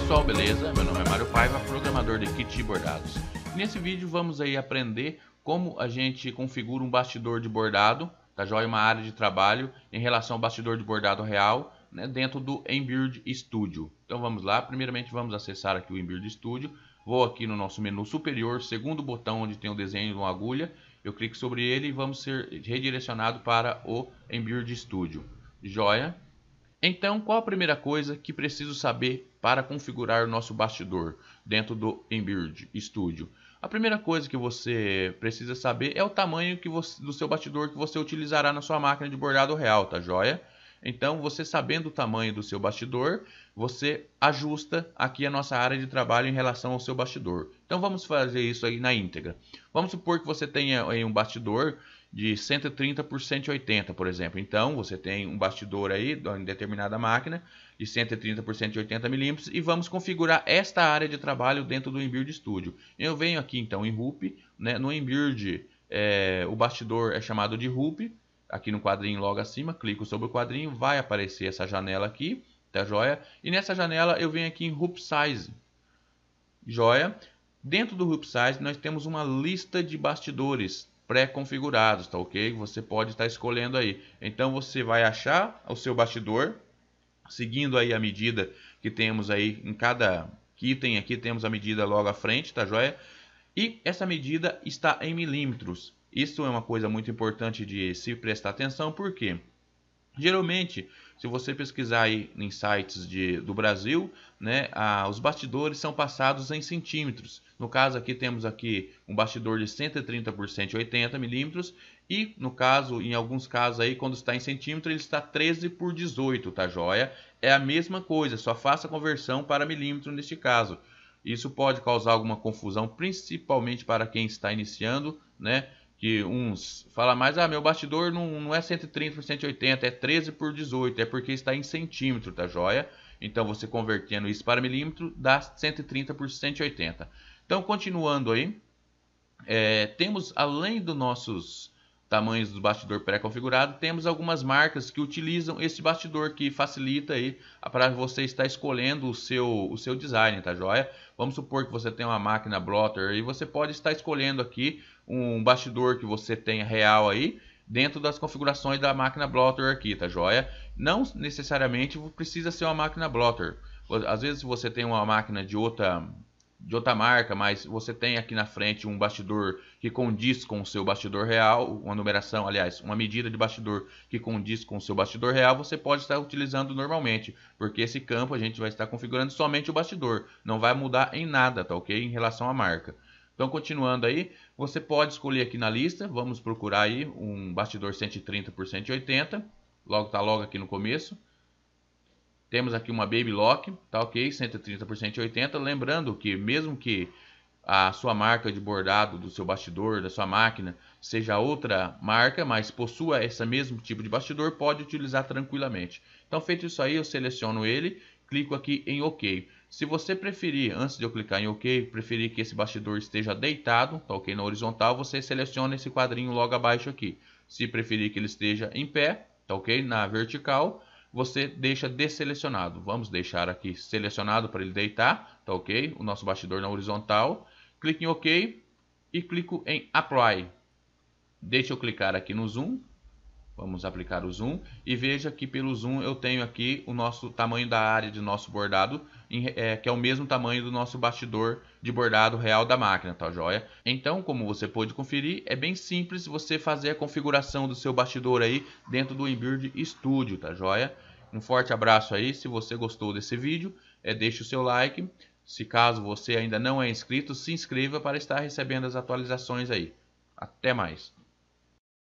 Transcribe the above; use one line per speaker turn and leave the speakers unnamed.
pessoal, beleza? Meu nome é Mário Paiva, programador de kits de bordados. Nesse vídeo vamos aí aprender como a gente configura um bastidor de bordado, tá joia? Uma área de trabalho em relação ao bastidor de bordado real, né? Dentro do Embird Studio. Então vamos lá, primeiramente vamos acessar aqui o Embird Studio. Vou aqui no nosso menu superior, segundo botão onde tem o desenho de uma agulha. Eu clico sobre ele e vamos ser redirecionado para o Embird Studio. Joia! Então, qual a primeira coisa que preciso saber para configurar o nosso bastidor dentro do Embird Studio? A primeira coisa que você precisa saber é o tamanho que você, do seu bastidor que você utilizará na sua máquina de bordado real, tá joia? Então, você sabendo o tamanho do seu bastidor, você ajusta aqui a nossa área de trabalho em relação ao seu bastidor. Então, vamos fazer isso aí na íntegra. Vamos supor que você tenha um bastidor de 130 por 180, por exemplo. Então, você tem um bastidor aí em determinada máquina de 130 por 180 milímetros e vamos configurar esta área de trabalho dentro do Embird Studio. Eu venho aqui então em RUP, né? no Embird, é, eh, o bastidor é chamado de RUP, aqui no quadrinho logo acima, clico sobre o quadrinho, vai aparecer essa janela aqui, tá joia? E nessa janela eu venho aqui em RUP Size, joia? Dentro do RUP Size nós temos uma lista de bastidores, pré-configurados, tá ok? Você pode estar tá escolhendo aí. Então você vai achar o seu bastidor, seguindo aí a medida que temos aí em cada item aqui, temos a medida logo à frente, tá joia? E essa medida está em milímetros. Isso é uma coisa muito importante de se prestar atenção, por quê? Geralmente, se você pesquisar aí em sites de, do Brasil, né, a, os bastidores são passados em centímetros. No caso aqui temos aqui um bastidor de 130 por 180 milímetros e no caso, em alguns casos aí, quando está em centímetro, ele está 13 por 18, tá joia? É a mesma coisa, só faça a conversão para milímetro neste caso. Isso pode causar alguma confusão, principalmente para quem está iniciando, né? que uns fala mais, ah, meu bastidor não, não é 130 por 180, é 13 por 18, é porque está em centímetro, tá joia? Então você convertendo isso para milímetro dá 130 por 180. Então continuando aí, é, temos além dos nossos tamanhos do bastidor pré-configurado, temos algumas marcas que utilizam esse bastidor que facilita aí para você estar escolhendo o seu, o seu design, tá joia? Vamos supor que você tem uma máquina blotter e você pode estar escolhendo aqui um bastidor que você tenha real aí dentro das configurações da máquina blotter aqui, tá joia? Não necessariamente precisa ser uma máquina blotter. Às vezes você tem uma máquina de outra de outra marca, mas você tem aqui na frente um bastidor que condiz com o seu bastidor real, uma numeração, aliás, uma medida de bastidor que condiz com o seu bastidor real, você pode estar utilizando normalmente, porque esse campo a gente vai estar configurando somente o bastidor, não vai mudar em nada, tá ok? Em relação à marca. Então, continuando aí, você pode escolher aqui na lista, vamos procurar aí um bastidor 130 por 180, logo tá logo aqui no começo. Temos aqui uma Baby Lock, tá ok? 130 por 180. Lembrando que, mesmo que a sua marca de bordado do seu bastidor, da sua máquina, seja outra marca, mas possua esse mesmo tipo de bastidor, pode utilizar tranquilamente. Então, feito isso aí, eu seleciono ele, clico aqui em OK. Se você preferir, antes de eu clicar em OK, preferir que esse bastidor esteja deitado, tá ok, na horizontal, você seleciona esse quadrinho logo abaixo aqui. Se preferir que ele esteja em pé, tá ok, na vertical, você deixa deselecionado. Vamos deixar aqui selecionado para ele deitar, tá ok? O nosso bastidor na horizontal. Clique em OK e clico em Apply. Deixa eu clicar aqui no zoom Vamos aplicar o zoom e veja que pelo zoom eu tenho aqui o nosso tamanho da área de nosso bordado, é, que é o mesmo tamanho do nosso bastidor de bordado real da máquina, tá joia? Então, como você pode conferir, é bem simples você fazer a configuração do seu bastidor aí dentro do InBuild Studio, tá joia? Um forte abraço aí, se você gostou desse vídeo, é, deixe o seu like. Se caso você ainda não é inscrito, se inscreva para estar recebendo as atualizações aí. Até mais!